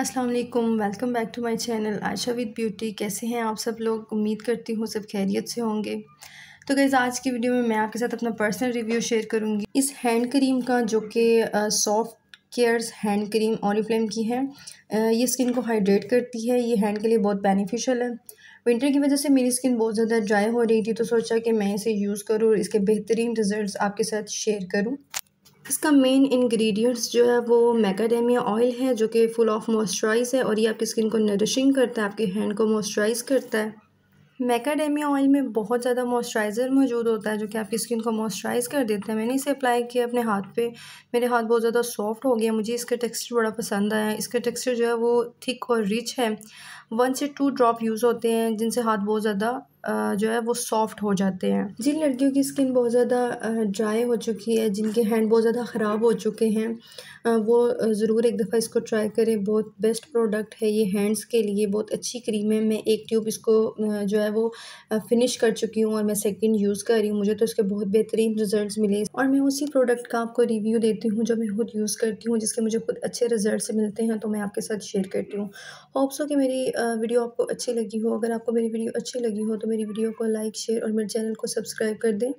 अस्सलाम वालेकुम welcome back to my channel Asha with beauty कैसे हैं आप सब लोग उम्मीद करती हूँ सब खैरियत से होंगे तो गैज़ आज की वीडियो में मैं आपके साथ अपना पर्सनल रिव्यू शेयर करूँगी इस हैंड क्रीम का जो कि soft cares hand cream Oriflame की है ये स्किन को हाइड्रेट करती है ये हैंड के लिए बहुत बेनिफिशियल है विंटर की वजह से मेरी स्किन बहुत ज़्यादा ड्राई हो रही थी तो सोचा कि मैं इसे यूज़ करूँ और इसके बेहतरीन रिज़ल्ट आपके साथ शेयर करूँ इसका मेन इंग्रेडिएंट्स जो है वो मैकाडेमिया ऑयल है जो कि फुल ऑफ मॉइस्चराइज़ है और ये आपकी स्किन को नरिशिंग करता है आपके हैंड को मॉइस्चराइज़ करता है मैकाडेमिया ऑयल में बहुत ज़्यादा मॉइस्चराइज़र मौजूद होता है जो कि आपकी स्किन को मॉइस्चराइज़ कर देता है मैंने इसे अप्लाई किया अपने हाथ पे मेरे हाथ बहुत ज़्यादा सॉफ्ट हो गया मुझे इसका टेक्सचर बड़ा पसंद आया इसका टेक्सचर जो है वो थिक और रिच है वन से टू ड्रॉप यूज़ होते हैं जिनसे हाथ बहुत ज़्यादा जो है वो सॉफ्ट हो जाते हैं जिन लड़कियों की स्किन बहुत ज़्यादा ड्राई हो चुकी है जिनके हैंड बहुत ज़्यादा ख़राब हो चुके हैं वो ज़रूर एक दफ़ा इसको ट्राई करें बहुत बेस्ट प्रोडक्ट है ये हैंड्स के लिए बहुत अच्छी क्रीम है मैं एक ट्यूब इसको जो है वो फिनिश कर चुकी हूँ और मैं सेकेंड यूज़ कर रही हूँ मुझे तो इसके बहुत बेहतरीन रिजल्ट मिले और मैं उसी प्रोडक्ट का आपको रिव्यू देती हूँ जो मैं खुद यूज़ करती हूँ जिसके मुझे खुद अच्छे रिजल्ट मिलते हैं तो मैं आपके साथ शेयर करती हूँ होप्सो कि मेरी वीडियो आपको अच्छी लगी हो अगर आपको मेरी वीडियो अच्छी लगी हो तो मेरी वीडियो को लाइक शेयर और मेरे चैनल को सब्सक्राइब कर दें